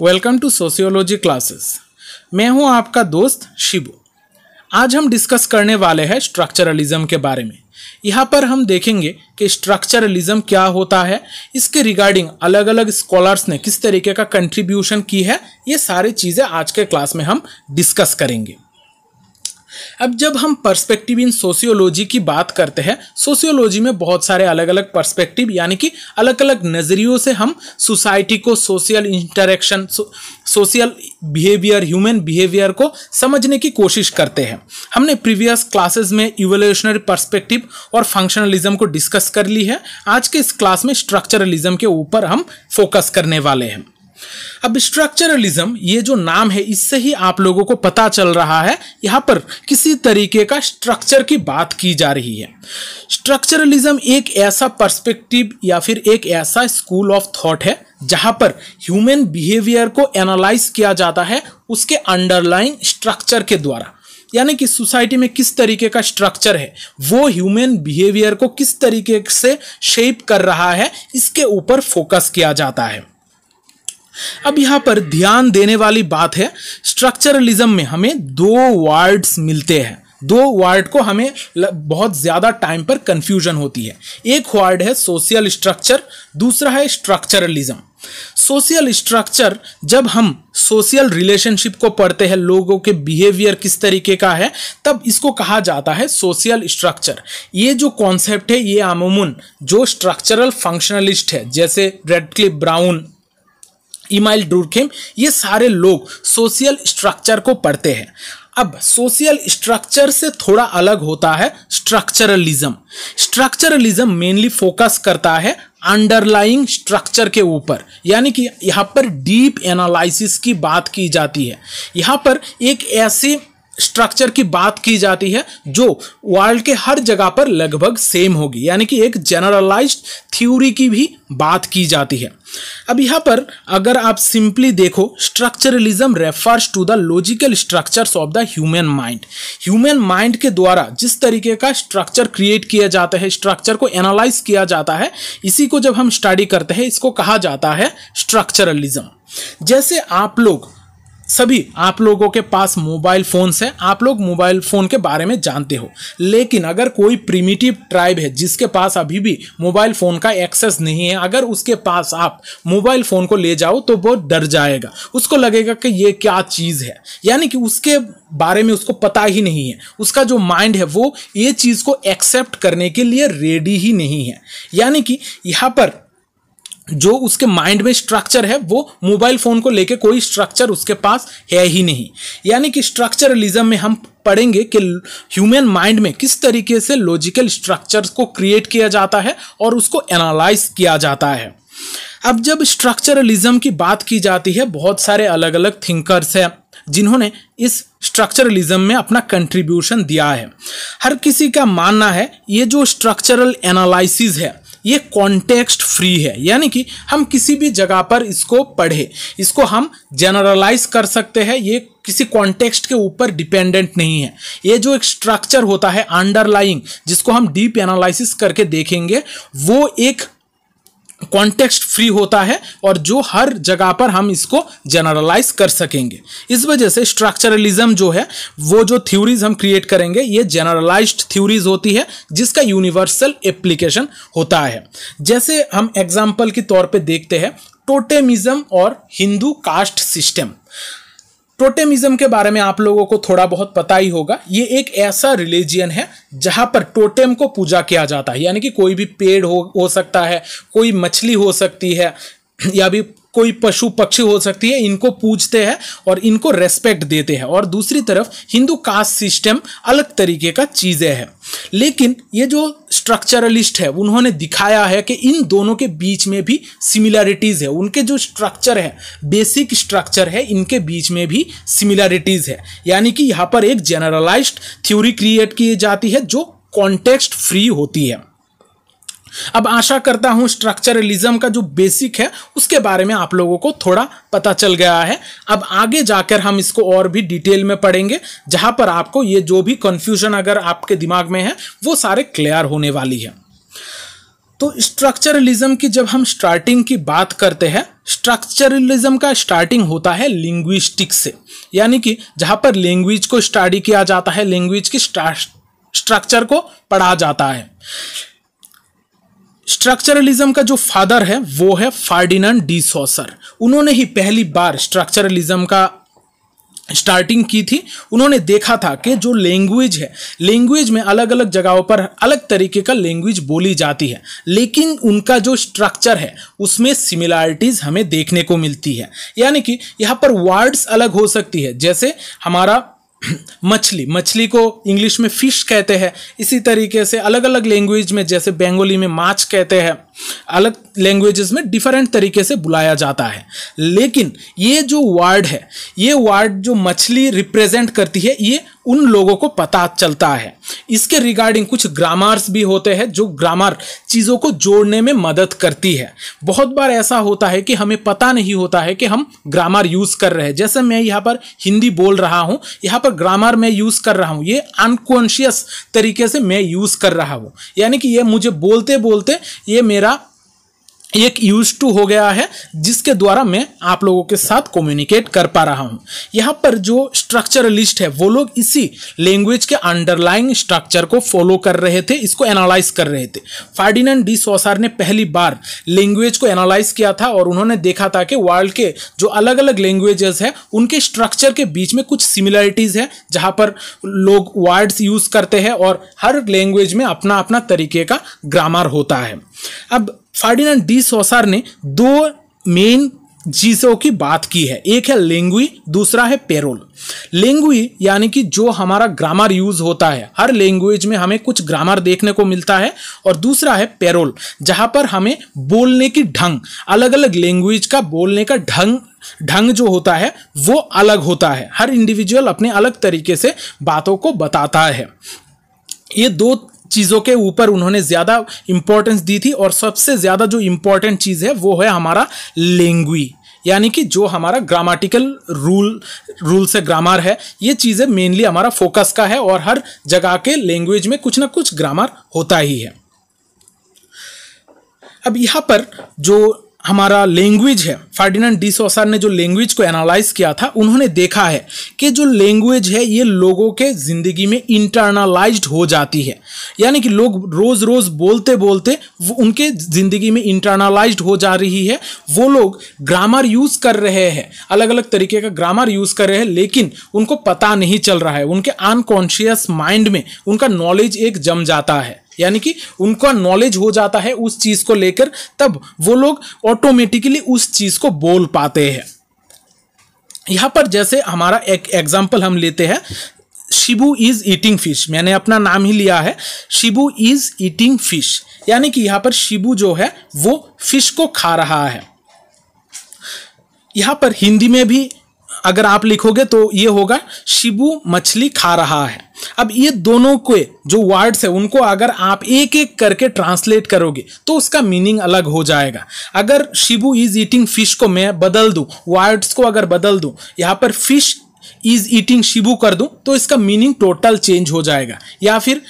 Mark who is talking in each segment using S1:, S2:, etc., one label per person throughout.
S1: welcome to sociology classes मैं हूं आपका दोस्त शिबू आज हम डिस्कस करने वाले हैं स्ट्रक्चरलिज्म के बारे में यहाँ पर हम देखेंगे कि स्ट्रक्चरलिज्म क्या होता है इसके रिगार्डिंग अलग अलग स्कॉलर्स ने किस तरीके का कंट्रीब्यूशन की है ये सारी चीज़ें आज के क्लास में हम डिस्कस करेंगे अब जब हम पर्सपेक्टिव इन सोशियोलॉजी की बात करते हैं सोशियोलॉजी में बहुत सारे अलग अलग पर्सपेक्टिव यानी कि अलग अलग नज़रियों से हम सोसाइटी को social interaction social behaviour human behaviour को समझने की कोशिश करते हैं हमने प्रीवियस क्लासेस में इवोल्यूशनरी पर्सपेक्टिव और फंक्शनलिज्म को डिस्कस कर ली है आज के इस क्लास में स्ट्रक्चरलिज्म के ऊपर हम फोकस करने वाले हैं अब स्ट्रक्चरलिज्म ये जो नाम है इससे ही आप लोगों को पता चल रहा है यहाँ पर किसी तरीके का स्ट्रक्चर की बात की जा रही है स्ट्रक्चरलिज्म एक ऐसा पर्सपेक्टिव या फिर एक ऐसा स्कूल ऑफ थॉट है जहां पर ह्यूमन बिहेवियर को एनालाइज किया जाता है उसके अंडरलाइन स्ट्रक्चर के द्वारा यानी कि सोसाइटी में किस तरीके का स्ट्रक्चर है वो ह्यूमन बिहेवियर को किस तरीके से शेप कर रहा है इसके ऊपर फोकस किया जाता है अब यहाँ पर ध्यान देने वाली बात है स्ट्रक्चरलिज्म में हमें दो वर्ड्स मिलते हैं दो वर्ड को हमें बहुत ज़्यादा टाइम पर कंफ्यूजन होती है एक वर्ड है सोशल स्ट्रक्चर दूसरा है स्ट्रक्चरलिज्म सोशल स्ट्रक्चर जब हम सोशल रिलेशनशिप को पढ़ते हैं लोगों के बिहेवियर किस तरीके का है तब इसको कहा जाता है सोशल स्ट्रक्चर ये जो कॉन्सेप्ट है ये अमूमन जो स्ट्रक्चरल फंक्शनलिस्ट है जैसे रेडक्लिप ब्राउन इमाइल डूरखेम ये सारे लोग सोशल स्ट्रक्चर को पढ़ते हैं अब सोशल स्ट्रक्चर से थोड़ा अलग होता है स्ट्रक्चरलिज्म स्ट्रक्चरलिज्म मेनली फोकस करता है अंडरलाइंग स्ट्रक्चर के ऊपर यानी कि यहाँ पर डीप एनालिसिस की बात की जाती है यहाँ पर एक ऐसे स्ट्रक्चर की बात की जाती है जो वर्ल्ड के हर जगह पर लगभग सेम होगी यानी कि एक जनरलाइज्ड थ्योरी की भी बात की जाती है अब यहाँ पर अगर आप सिंपली देखो structuralism refers to the logical structures of the human mind human mind के द्वारा जिस तरीके का स्ट्रक्चर क्रिएट किया जाता है स्ट्रक्चर को एनालाइज किया जाता है इसी को जब हम स्टडी करते हैं इसको कहा जाता है स्ट्रक्चरलिज्म जैसे आप लोग सभी आप लोगों के पास मोबाइल फ़ोन्स हैं आप लोग मोबाइल फ़ोन के बारे में जानते हो लेकिन अगर कोई प्रिमिटिव ट्राइब है जिसके पास अभी भी मोबाइल फ़ोन का एक्सेस नहीं है अगर उसके पास आप मोबाइल फ़ोन को ले जाओ तो वो डर जाएगा उसको लगेगा कि ये क्या चीज़ है यानी कि उसके बारे में उसको पता ही नहीं है उसका जो माइंड है वो ये चीज़ को एक्सेप्ट करने के लिए रेडी ही नहीं है यानी कि यहाँ पर जो उसके माइंड में स्ट्रक्चर है वो मोबाइल फ़ोन को लेके कोई स्ट्रक्चर उसके पास है ही नहीं यानी कि स्ट्रक्चरलिज्म में हम पढ़ेंगे कि ह्यूमन माइंड में किस तरीके से लॉजिकल स्ट्रक्चर्स को क्रिएट किया जाता है और उसको एनालाइज किया जाता है अब जब स्ट्रक्चरलिज्म की बात की जाती है बहुत सारे अलग अलग थिंकर्स हैं जिन्होंने इस स्ट्रक्चरलिज्म में अपना कंट्रीब्यूशन दिया है हर किसी का मानना है ये जो स्ट्रक्चरल एनालिसिस है ये कॉन्टेक्स्ट फ्री है यानी कि हम किसी भी जगह पर इसको पढ़े इसको हम जनरलाइज कर सकते हैं ये किसी कॉन्टेक्स्ट के ऊपर डिपेंडेंट नहीं है ये जो एक स्ट्रक्चर होता है अंडरलाइंग जिसको हम डीप एनालिसिस करके देखेंगे वो एक कॉन्टेक्स्ट फ्री होता है और जो हर जगह पर हम इसको जनरलाइज कर सकेंगे इस वजह से स्ट्रक्चरलिज्म जो है वो जो थ्योरीज हम क्रिएट करेंगे ये जनरलाइज्ड थ्योरीज होती है जिसका यूनिवर्सल एप्लीकेशन होता है जैसे हम एग्जाम्पल के तौर पर देखते हैं टोटेमिज्म और हिंदू कास्ट सिस्टम टोटेमिज्म के बारे में आप लोगों को थोड़ा बहुत पता ही होगा ये एक ऐसा रिलीजियन है जहाँ पर टोटेम को पूजा किया जाता है यानी कि कोई भी पेड़ हो हो सकता है कोई मछली हो सकती है या भी कोई पशु पक्षी हो सकती है इनको पूजते हैं और इनको रेस्पेक्ट देते हैं और दूसरी तरफ हिंदू कास्ट सिस्टम अलग तरीके का चीज़ें हैं लेकिन ये जो स्ट्रक्चरलिस्ट है उन्होंने दिखाया है कि इन दोनों के बीच में भी सिमिलैरिटीज़ है उनके जो स्ट्रक्चर है बेसिक स्ट्रक्चर है इनके बीच में भी सिमिलैरिटीज़ है यानी कि यहाँ पर एक जनरलाइज्ड थ्योरी क्रिएट की जाती है जो कॉन्टेक्स्ट फ्री होती है अब आशा करता हूं स्ट्रक्चरलिज्म का जो बेसिक है उसके बारे में आप लोगों को थोड़ा पता चल गया है अब आगे जाकर हम इसको और भी डिटेल में पढ़ेंगे जहां पर आपको ये जो भी कंफ्यूजन अगर आपके दिमाग में है वो सारे क्लियर होने वाली है तो स्ट्रक्चरलिज्म की जब हम स्टार्टिंग की बात करते हैं स्ट्रक्चरलिज्म का स्टार्टिंग होता है लिंग्विस्टिक से यानी कि जहां पर लैंग्वेज को स्टडी किया जाता है लैंग्वेज की स्ट्रक्चर को पढ़ा जाता है स्ट्रक्चरलिज्म का जो फादर है वो है फार्डिनंड डी सॉसर उन्होंने ही पहली बार स्ट्रक्चरलिज्म का स्टार्टिंग की थी उन्होंने देखा था कि जो लैंग्वेज है लैंग्वेज में अलग अलग जगहों पर अलग तरीके का लैंग्वेज बोली जाती है लेकिन उनका जो स्ट्रक्चर है उसमें सिमिलैरिटीज़ हमें देखने को मिलती है यानी कि यहाँ पर वर्ड्स अलग हो सकती है जैसे हमारा मछली मछली को इंग्लिश में फिश कहते हैं इसी तरीके से अलग अलग लैंग्वेज में जैसे बंगाली में माछ कहते हैं अलग लैंग्वेजेस में डिफरेंट तरीके से बुलाया जाता है लेकिन ये जो वर्ड है ये वर्ड जो मछली रिप्रेजेंट करती है ये उन लोगों को पता चलता है इसके रिगार्डिंग कुछ ग्रामर्स भी होते हैं जो ग्रामर चीज़ों को जोड़ने में मदद करती है बहुत बार ऐसा होता है कि हमें पता नहीं होता है कि हम ग्रामर यूज़ कर रहे हैं जैसे मैं यहाँ पर हिंदी बोल रहा हूँ यहाँ पर ग्रामर मैं यूज़ कर रहा हूँ ये अनकॉन्शियस तरीके से मैं यूज़ कर रहा हूँ यानी कि ये मुझे बोलते बोलते ये मेरा एक यूज टू हो गया है जिसके द्वारा मैं आप लोगों के साथ कम्युनिकेट कर पा रहा हूँ यहाँ पर जो स्ट्रक्चर लिस्ट है वो लोग इसी लैंग्वेज के अंडरलाइंग स्ट्रक्चर को फॉलो कर रहे थे इसको एनालाइज कर रहे थे फार्डिनेंड डी सोसार ने पहली बार लैंग्वेज को एनालाइज किया था और उन्होंने देखा था कि वर्ल्ड के जो अलग अलग लैंग्वेजेस है उनके स्ट्रक्चर के बीच में कुछ सिमिलरिटीज़ है जहाँ पर लोग वर्ड्स यूज़ करते हैं और हर लैंग्वेज में अपना अपना तरीके का ग्रामर होता है अब फर्डिनेंड डी सोसार ने दो मेन चीज़ों की बात की है एक है लेंगुई दूसरा है पेरोल लेंगुई यानी कि जो हमारा ग्रामर यूज़ होता है हर लैंग्वेज में हमें कुछ ग्रामर देखने को मिलता है और दूसरा है पेरोल जहां पर हमें बोलने की ढंग अलग अलग लैंग्वेज का बोलने का ढंग ढंग जो होता है वो अलग होता है हर इंडिविजुअल अपने अलग तरीके से बातों को बताता है ये दो चीज़ों के ऊपर उन्होंने ज़्यादा इम्पोर्टेंस दी थी और सबसे ज़्यादा जो इम्पोर्टेंट चीज़ है वो है हमारा लेंग्वी यानी कि जो हमारा ग्रामाटिकल रूल रूल से ग्रामर है ये चीज़ें मेनली हमारा फोकस का है और हर जगह के लैंग्वेज में कुछ ना कुछ ग्रामर होता ही है अब यहाँ पर जो हमारा लैंग्वेज है फर्डिनेंड डी सोसा ने जो लैंग्वेज को एनालाइज किया था उन्होंने देखा है कि जो लैंग्वेज है ये लोगों के ज़िंदगी में इंटरनालाइज्ड हो जाती है यानी कि लोग रोज़ रोज़ बोलते बोलते वो उनके ज़िंदगी में इंटरनालाइज्ड हो जा रही है वो लोग ग्रामर यूज़ कर रहे हैं अलग अलग तरीके का ग्रामर यूज़ कर रहे हैं लेकिन उनको पता नहीं चल रहा है उनके अनकॉन्शियस माइंड में उनका नॉलेज एक जम जाता है यानी कि उनका नॉलेज हो जाता है उस चीज़ को लेकर तब वो लोग ऑटोमेटिकली उस चीज़ को बोल पाते हैं यहाँ पर जैसे हमारा एक एग्जाम्पल हम लेते हैं शिबू इज ईटिंग फिश मैंने अपना नाम ही लिया है शिबू इज ईटिंग फिश यानी कि यहाँ पर शिबू जो है वो फिश को खा रहा है यहाँ पर हिंदी में भी अगर आप लिखोगे तो ये होगा शिबू मछली खा रहा है अब ये दोनों के जो वर्ड्स है उनको अगर आप एक एक करके ट्रांसलेट करोगे तो उसका मीनिंग अलग हो जाएगा अगर शिबू इज ईटिंग फिश को मैं बदल दूँ वर्ड्स को अगर बदल दूँ यहाँ पर फिश इज ईटिंग शिबू कर दूँ तो इसका मीनिंग टोटल चेंज हो जाएगा या फिर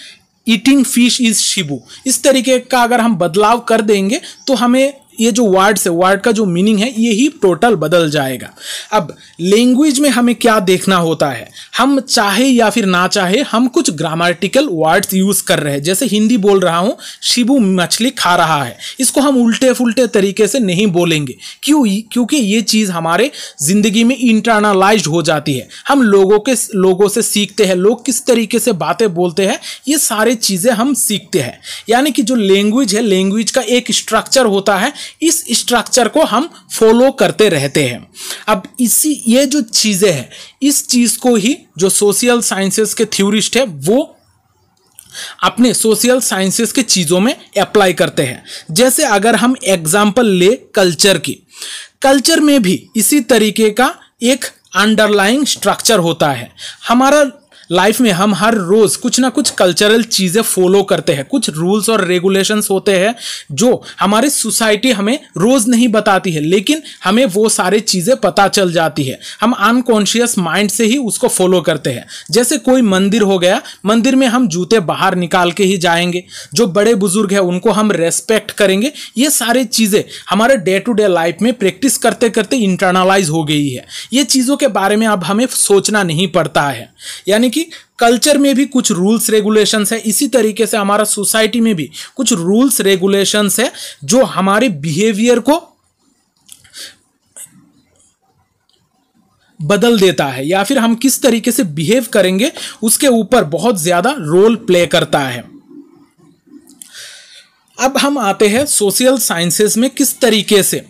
S1: ईटिंग फिश इज शिबू इस तरीके का अगर हम बदलाव कर देंगे तो हमें ये जो वर्ड्स है वर्ड का जो मीनिंग है ये ही टोटल बदल जाएगा अब लैंग्वेज में हमें क्या देखना होता है हम चाहे या फिर ना चाहे हम कुछ ग्रामेटिकल वर्ड्स यूज़ कर रहे हैं जैसे हिंदी बोल रहा हूँ शिबू मछली खा रहा है इसको हम उल्टे फुलटे तरीके से नहीं बोलेंगे क्यों क्योंकि ये चीज़ हमारे ज़िंदगी में इंटरनालाइज हो जाती है हम लोगों के लोगों से सीखते हैं लोग किस तरीके से बातें बोलते हैं ये सारे चीज़ें हम सीखते हैं यानी कि जो लैंग्वेज है लैंग्वेज का एक स्ट्रक्चर होता है इस स्ट्रक्चर को हम फॉलो करते रहते हैं अब इसी ये जो चीज़ें हैं इस चीज़ को ही जो सोशल साइंसेस के थ्योरिस्ट है वो अपने सोशल साइंसेस के चीज़ों में अप्लाई करते हैं जैसे अगर हम एग्जाम्पल ले कल्चर की कल्चर में भी इसी तरीके का एक अंडरलाइंग स्ट्रक्चर होता है हमारा लाइफ में हम हर रोज़ कुछ ना कुछ कल्चरल चीज़ें फॉलो करते हैं कुछ रूल्स और रेगुलेशंस होते हैं जो हमारी सोसाइटी हमें रोज़ नहीं बताती है लेकिन हमें वो सारे चीज़ें पता चल जाती है हम अनकॉन्शियस माइंड से ही उसको फॉलो करते हैं जैसे कोई मंदिर हो गया मंदिर में हम जूते बाहर निकाल के ही जाएंगे जो बड़े बुजुर्ग हैं उनको हम रेस्पेक्ट करेंगे ये सारी चीज़ें हमारे डे टू डे लाइफ में प्रैक्टिस करते करते इंटरनालाइज हो गई है ये चीज़ों के बारे में अब हमें सोचना नहीं पड़ता है यानी कि कि कल्चर में भी कुछ रूल्स रेगुलेशंस है इसी तरीके से हमारा सोसाइटी में भी कुछ रूल्स रेगुलेशंस है जो हमारे बिहेवियर को बदल देता है या फिर हम किस तरीके से बिहेव करेंगे उसके ऊपर बहुत ज़्यादा रोल प्ले करता है अब हम आते हैं सोशल साइंसेस में किस तरीके से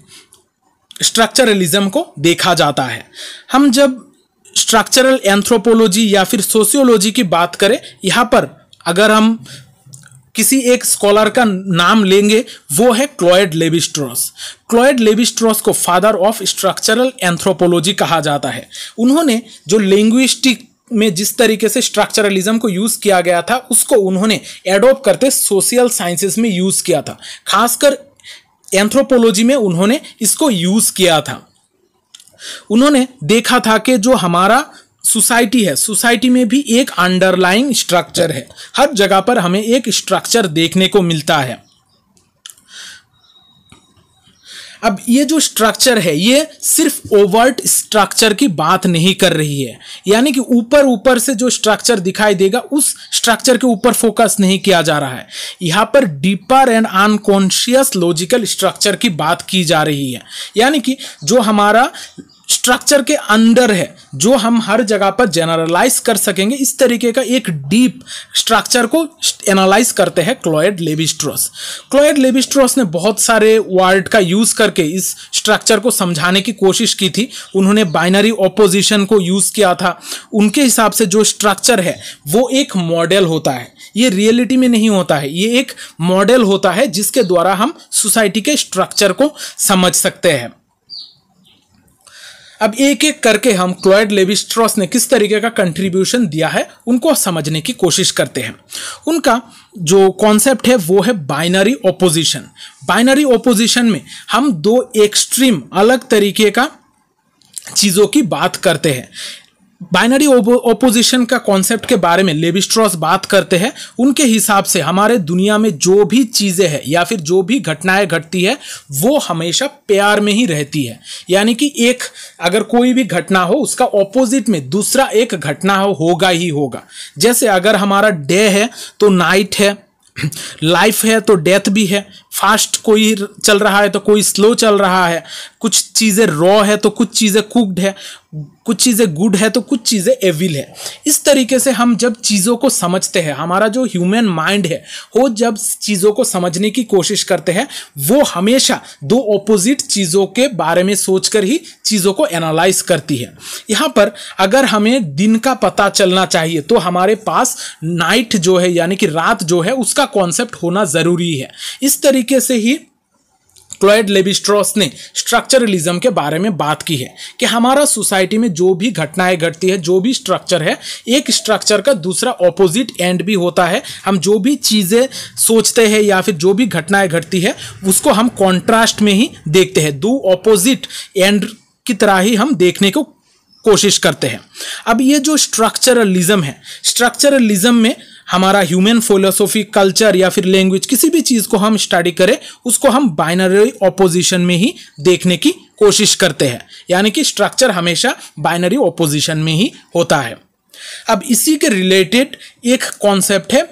S1: स्ट्रक्चरलिज्म को देखा जाता है हम जब स्ट्रक्चरल एंथ्रोपोलॉजी या फिर सोशियोलॉजी की बात करें यहाँ पर अगर हम किसी एक स्कॉलर का नाम लेंगे वो है क्लॉयड लेबिस्ट्रॉस क्लॉयड लेबिस्ट्रॉस को फादर ऑफ स्ट्रक्चरल एंथ्रोपोलॉजी कहा जाता है उन्होंने जो लिंग्विस्टिक में जिस तरीके से स्ट्रक्चरलिज्म को यूज़ किया गया था उसको उन्होंने एडोप्ट करते सोशल साइंसेस में यूज़ किया था खासकर एंथ्रोपोलॉजी में उन्होंने इसको यूज़ किया था उन्होंने देखा था कि जो हमारा सोसाइटी है सोसाइटी में भी एक अंडरलाइंग स्ट्रक्चर है हर जगह पर हमें एक स्ट्रक्चर देखने को मिलता है अब ये जो स्ट्रक्चर है ये सिर्फ ओवर्ट स्ट्रक्चर की बात नहीं कर रही है यानी कि ऊपर ऊपर से जो स्ट्रक्चर दिखाई देगा उस स्ट्रक्चर के ऊपर फोकस नहीं किया जा रहा है यहाँ पर deeper and unconscious logical structure की बात की जा रही है यानी कि जो हमारा स्ट्रक्चर के अंदर है जो हम हर जगह पर जनरलाइज कर सकेंगे इस तरीके का एक डीप स्ट्रक्चर को एनालाइज करते हैं क्लोइड लेबिस्ट्रोस क्लोइड लेबिस्ट्रोस ने बहुत सारे वर्ड का यूज करके इस स्ट्रक्चर को समझाने की कोशिश की थी उन्होंने बाइनरी ऑपोजिशन को यूज किया था उनके हिसाब से जो स्ट्रक्चर है वो एक मॉडल होता है ये रियलिटी में नहीं होता है ये एक मॉडल होता है जिसके द्वारा हम सोसाइटी के स्ट्रक्चर को समझ सकते हैं अब एक एक करके हम क्लॉयड लेविस्ट्रॉस ने किस तरीके का कंट्रीब्यूशन दिया है उनको समझने की कोशिश करते हैं उनका जो कॉन्सेप्ट है वो है बाइनरी ओपोजिशन बाइनरी ओपोजिशन में हम दो एक्सट्रीम अलग तरीके का चीज़ों की बात करते हैं बाइनरी ओपोजिशन का कॉन्सेप्ट के बारे में लेविस्ट्रॉस बात करते हैं उनके हिसाब से हमारे दुनिया में जो भी चीज़ें हैं या फिर जो भी घटनाएं घटती है वो हमेशा प्यार में ही रहती है यानी कि एक अगर कोई भी घटना हो उसका ऑपोजिट में दूसरा एक घटना हो, होगा ही होगा जैसे अगर हमारा डे है तो नाइट है लाइफ है तो डेथ भी है फास्ट कोई चल रहा है तो कोई स्लो चल रहा है कुछ चीज़ें रॉ है तो कुछ चीज़ें कुकड है कुछ चीज़ें गुड है तो कुछ चीज़ें एविल है इस तरीके से हम जब चीज़ों को समझते हैं हमारा जो ह्यूमन माइंड है वो जब चीज़ों को समझने की कोशिश करते हैं वो हमेशा दो ऑपोजिट चीज़ों के बारे में सोचकर ही चीज़ों को एनालाइज करती है यहाँ पर अगर हमें दिन का पता चलना चाहिए तो हमारे पास नाइट जो है यानी कि रात जो है उसका कॉन्सेप्ट होना ज़रूरी है इस तरीके तरीके से ही क्लॉयड लेबिस्ट्रॉस ने स्ट्रक्चरलिज्म के बारे में बात की है कि हमारा सोसाइटी में जो भी घटनाएं घटती है जो भी स्ट्रक्चर है एक स्ट्रक्चर का दूसरा ऑपोजिट एंड भी होता है हम जो भी चीज़ें सोचते हैं या फिर जो भी घटनाएं घटती है उसको हम कॉन्ट्रास्ट में ही देखते हैं दो ऑपोजिट एंड की तरह ही हम देखने को कोशिश करते हैं अब ये जो स्ट्रक्चरलिज्म है स्ट्रक्चरलिज्म में हमारा ह्यूमन फिलोसॉफी कल्चर या फिर लैंग्वेज किसी भी चीज़ को हम स्टडी करें उसको हम बाइनरी ऑपोजिशन में ही देखने की कोशिश करते हैं यानी कि स्ट्रक्चर हमेशा बाइनरी ऑपोजिशन में ही होता है अब इसी के रिलेटेड एक कॉन्सेप्ट है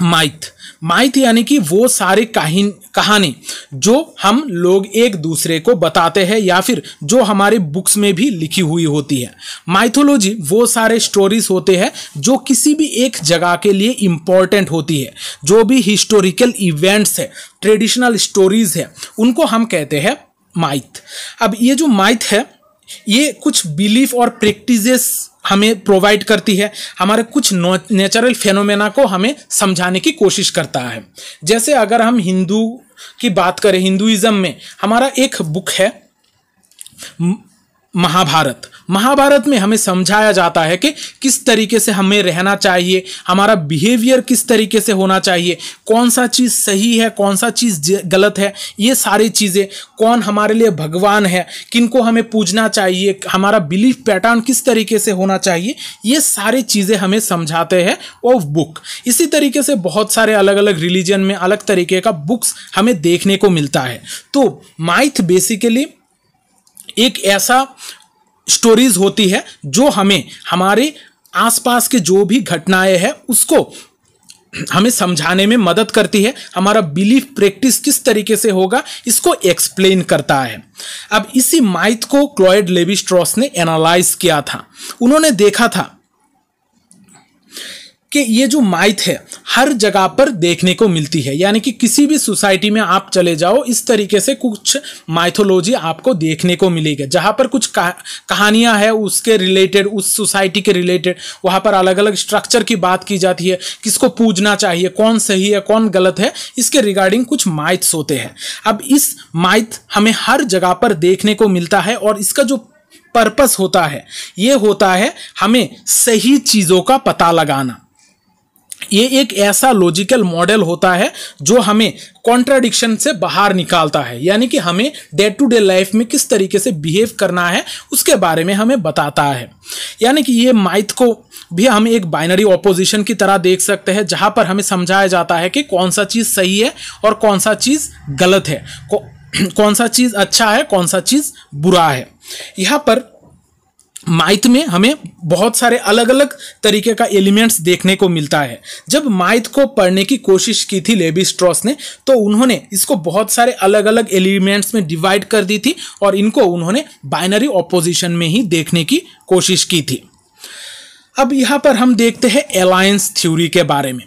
S1: माइथ माइथ यानी कि वो सारे काहिन कहानी जो हम लोग एक दूसरे को बताते हैं या फिर जो हमारे बुक्स में भी लिखी हुई होती है माइथोलॉजी वो सारे स्टोरीज होते हैं जो किसी भी एक जगह के लिए इम्पॉर्टेंट होती है जो भी हिस्टोरिकल इवेंट्स है ट्रेडिशनल स्टोरीज है उनको हम कहते हैं माइथ अब ये जो माइथ है ये कुछ बिलीफ और प्रैक्टिसेस हमें प्रोवाइड करती है हमारे कुछ नेचुरल फेनोमेना को हमें समझाने की कोशिश करता है जैसे अगर हम हिंदू की बात करें हिंदुज़म में हमारा एक बुक है महाभारत महाभारत में हमें समझाया जाता है कि किस तरीके से हमें रहना चाहिए हमारा बिहेवियर किस तरीके से होना चाहिए कौन सा चीज़ सही है कौन सा चीज़ गलत है ये सारी चीज़ें कौन हमारे लिए भगवान है किनको हमें पूजना चाहिए हमारा बिलीफ पैटर्न किस तरीके से होना चाहिए ये सारी चीज़ें हमें समझाते हैं ऑफ बुक इसी तरीके से बहुत सारे अलग अलग रिलीजन में अलग तरीके का बुक्स हमें देखने को मिलता है तो माइथ बेसिकली एक ऐसा स्टोरीज होती है जो हमें हमारे आसपास के जो भी घटनाएं हैं उसको हमें समझाने में मदद करती है हमारा बिलीफ प्रैक्टिस किस तरीके से होगा इसको एक्सप्लेन करता है अब इसी माइथ को क्लॉयड लेविस्ट्रॉस ने एनालाइज किया था उन्होंने देखा था कि ये जो माइथ है हर जगह पर देखने को मिलती है यानी कि किसी भी सोसाइटी में आप चले जाओ इस तरीके से कुछ माइथोलॉजी आपको देखने को मिलेगी जहाँ पर कुछ कह, कहानियाँ है उसके रिलेटेड उस सोसाइटी के रिलेटेड वहाँ पर अलग अलग स्ट्रक्चर की बात की जाती है किसको पूजना चाहिए कौन सही है कौन गलत है इसके रिगार्डिंग कुछ माइथ्स होते हैं अब इस माइथ हमें हर जगह पर देखने को मिलता है और इसका जो पर्पस होता है ये होता है हमें सही चीज़ों का पता लगाना ये एक ऐसा लॉजिकल मॉडल होता है जो हमें कॉन्ट्राडिक्शन से बाहर निकालता है यानी कि हमें डे टू डे लाइफ में किस तरीके से बिहेव करना है उसके बारे में हमें बताता है यानी कि ये माइथ को भी हम एक बाइनरी ऑपोजिशन की तरह देख सकते हैं जहाँ पर हमें समझाया जाता है कि कौन सा चीज़ सही है और कौन सा चीज़ गलत है कौन सा चीज़ अच्छा है कौन सा चीज़ बुरा है यहाँ पर माइथ में हमें बहुत सारे अलग अलग तरीके का एलिमेंट्स देखने को मिलता है जब माइथ को पढ़ने की कोशिश की थी लेबी स्ट्रॉस ने तो उन्होंने इसको बहुत सारे अलग अलग एलिमेंट्स में डिवाइड कर दी थी और इनको उन्होंने बाइनरी ऑपोजिशन में ही देखने की कोशिश की थी अब यहाँ पर हम देखते हैं अलायंस थ्योरी के बारे में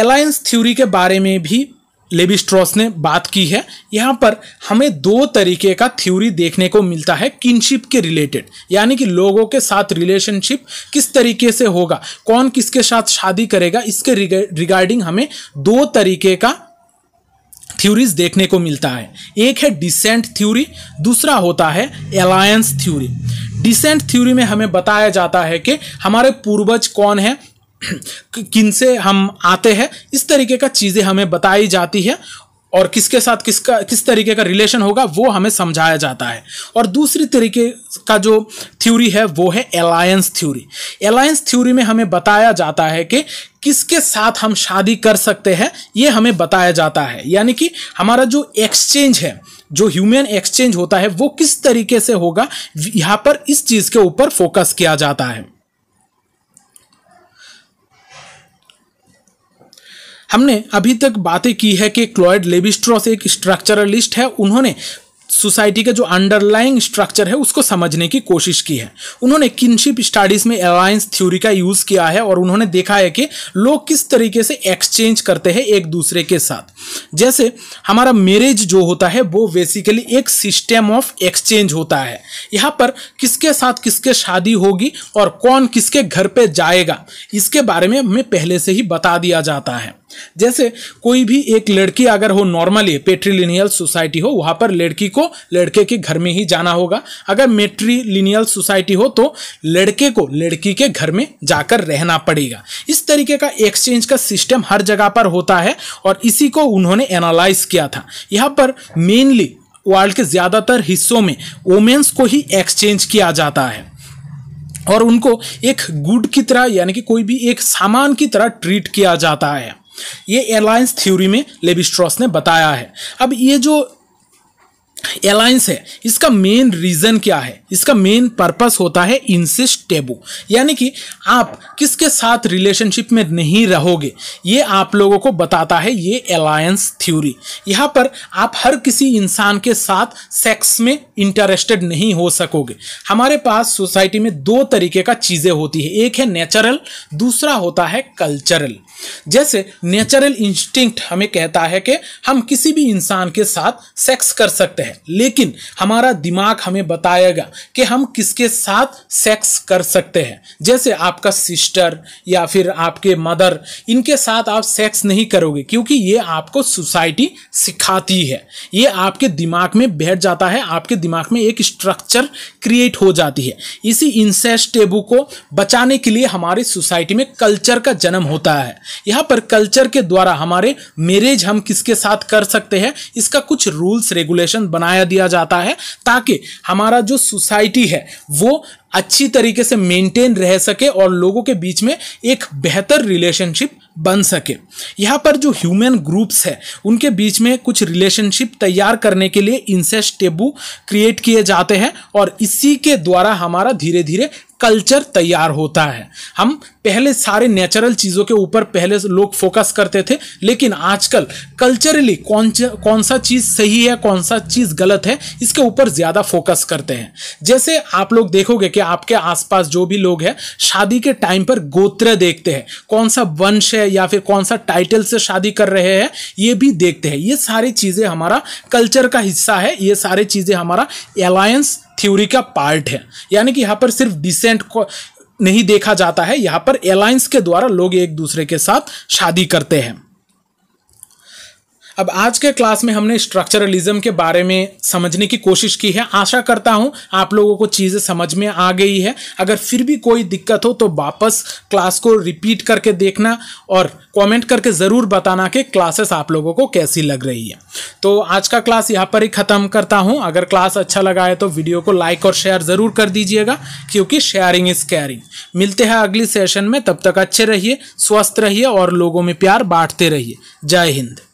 S1: अलायंस थ्योरी के बारे में भी लेबी स्ट्रॉस ने बात की है यहाँ पर हमें दो तरीके का थ्योरी देखने को मिलता है किनशिप के रिलेटेड यानी कि लोगों के साथ रिलेशनशिप किस तरीके से होगा कौन किसके साथ शादी करेगा इसके रिगार्डिंग हमें दो तरीके का थ्योरीज देखने को मिलता है एक है डिसेंट थ्योरी दूसरा होता है अलायंस थ्योरी डिसेंट थ्योरी में हमें बताया जाता है कि हमारे पूर्वज कौन है किन से हम आते हैं इस तरीके का चीज़ें हमें बताई जाती है और किसके साथ किसका किस तरीके का रिलेशन होगा वो हमें समझाया जाता है और दूसरी तरीके का जो थ्योरी है वो है एलायंस थ्योरी एलायंस थ्योरी में हमें बताया जाता है कि किसके साथ हम शादी कर सकते हैं ये हमें बताया जाता है यानी कि हमारा जो एक्सचेंज है जो ह्यूमन एक्सचेंज होता है वो किस तरीके से होगा यहाँ पर इस चीज़ के ऊपर फोकस किया जाता है हमने अभी तक बातें की है कि क्लॉयड लेबिस्ट्रॉस एक स्ट्रक्चरलिस्ट है उन्होंने सोसाइटी का जो अंडरलाइंग स्ट्रक्चर है उसको समझने की कोशिश की है उन्होंने किनशिप स्टडीज़ में अलायंस थ्योरी का यूज़ किया है और उन्होंने देखा है कि लोग किस तरीके से एक्सचेंज करते हैं एक दूसरे के साथ जैसे हमारा मैरिज जो होता है वो बेसिकली एक सिस्टम ऑफ एक्सचेंज होता है यहाँ पर किसके साथ किसके शादी होगी और कौन किसके घर पर जाएगा इसके बारे में हमें पहले से ही बता दिया जाता है जैसे कोई भी एक लड़की अगर हो नॉर्मली पेट्रीलिनियल सोसाइटी हो वहां पर लड़की को लड़के के घर में ही जाना होगा अगर मेट्रीलिनियल सोसाइटी हो तो लड़के को लड़की के घर में जाकर रहना पड़ेगा इस तरीके का एक्सचेंज का सिस्टम हर जगह पर होता है और इसी को उन्होंने एनालाइज किया था यहाँ पर मेनली वर्ल्ड के ज़्यादातर हिस्सों में वोमेंस को ही एक्सचेंज किया जाता है और उनको एक गुड की तरह यानी कि कोई भी एक सामान की तरह ट्रीट किया जाता है ये एलायंस थ्योरी में लेबिस्ट्रॉस ने बताया है अब ये जो एलायंस है इसका मेन रीज़न क्या है इसका मेन पर्पस होता है इंसिस्ट टेबू यानी कि आप किसके साथ रिलेशनशिप में नहीं रहोगे ये आप लोगों को बताता है ये एलायंस थ्योरी यहाँ पर आप हर किसी इंसान के साथ सेक्स में इंटरेस्टेड नहीं हो सकोगे हमारे पास सोसाइटी में दो तरीके का चीज़ें होती है एक है नेचुरल दूसरा होता है कल्चरल जैसे नेचुरल इंस्टिंक्ट हमें कहता है कि हम किसी भी इंसान के साथ सेक्स कर सकते हैं लेकिन हमारा दिमाग हमें बताएगा कि हम किसके साथ सेक्स कर सकते हैं जैसे आपका सिस्टर या फिर आपके मदर इनके साथ आप सेक्स नहीं करोगे क्योंकि ये आपको सोसाइटी सिखाती है ये आपके दिमाग में बैठ जाता है आपके दिमाग में एक स्ट्रक्चर क्रिएट हो जाती है इसी इंसेस्टेबू टेबू को बचाने के लिए हमारी सोसाइटी में कल्चर का जन्म होता है यहाँ पर कल्चर के द्वारा हमारे मैरिज हम किसके साथ कर सकते हैं इसका कुछ रूल्स रेगुलेशन बनाया दिया जाता है ताकि हमारा जो सोसाइटी है वो अच्छी तरीके से मेंटेन रह सके और लोगों के बीच में एक बेहतर रिलेशनशिप बन सके यहाँ पर जो ह्यूमन ग्रुप्स है उनके बीच में कुछ रिलेशनशिप तैयार करने के लिए इंसेस टेबू क्रिएट किए जाते हैं और इसी के द्वारा हमारा धीरे धीरे कल्चर तैयार होता है हम पहले सारे नेचुरल चीज़ों के ऊपर पहले लोग फोकस करते थे लेकिन आजकल कल्चरली कौन कौन सा चीज़ सही है कौन सा चीज़ गलत है इसके ऊपर ज़्यादा फोकस करते हैं जैसे आप लोग देखोगे कि आपके आसपास जो भी लोग हैं शादी के टाइम पर गोत्र देखते हैं कौन सा वंश है या फिर कौन सा टाइटल से शादी कर रहे हैं ये भी देखते हैं ये सारी चीज़ें हमारा कल्चर का हिस्सा है ये सारी चीज़ें हमारा अलायंस थ्योरी का पार्ट है यानी कि यहाँ पर सिर्फ डिसेंट को नहीं देखा जाता है यहाँ पर अलायंस के द्वारा लोग एक दूसरे के साथ शादी करते हैं अब आज के क्लास में हमने स्ट्रक्चरलिज्म के बारे में समझने की कोशिश की है आशा करता हूँ आप लोगों को चीज़ें समझ में आ गई है अगर फिर भी कोई दिक्कत हो तो वापस क्लास को रिपीट करके देखना और कमेंट करके ज़रूर बताना कि क्लासेस आप लोगों को कैसी लग रही है तो आज का क्लास यहाँ पर ही ख़त्म करता हूँ अगर क्लास अच्छा लगा है तो वीडियो को लाइक और शेयर ज़रूर कर दीजिएगा क्योंकि शेयरिंग इज़ कैरिंग मिलते हैं अगली सेशन में तब तक अच्छे रहिए स्वस्थ रहिए और लोगों में प्यार बांटते रहिए जय हिंद